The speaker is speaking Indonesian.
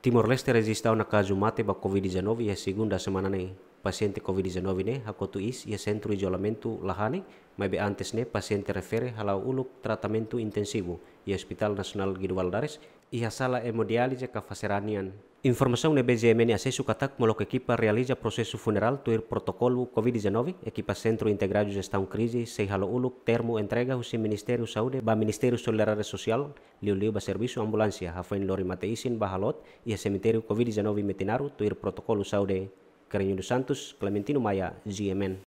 Timor Leste resista una caso mate ba Covid-19 ya, a segunda semana nei. Covid-19 ne hakotu is ya centro isolamento lahane Maybe antes ne paciente refere halau uluk tratamento intensivo y Hospital Nacional Guido Valdares y sala hemodiálise que faceranian. Informação ne BGM ne asesu katak molo que realiza processo funeral tuir protokolu COVID-19, ekipa Centro Integrado Gestão krisi, sei halau uluk, termo entrega husi Ministério Saúde, ba Ministério Solidariedade Social, liu liu ba Serviço Ambulância, hafain lori mateisin ba halot, e COVID-19 Metinaru tuir protokolu saúde. Carinho dos Santos, Clementino Maia, GMN.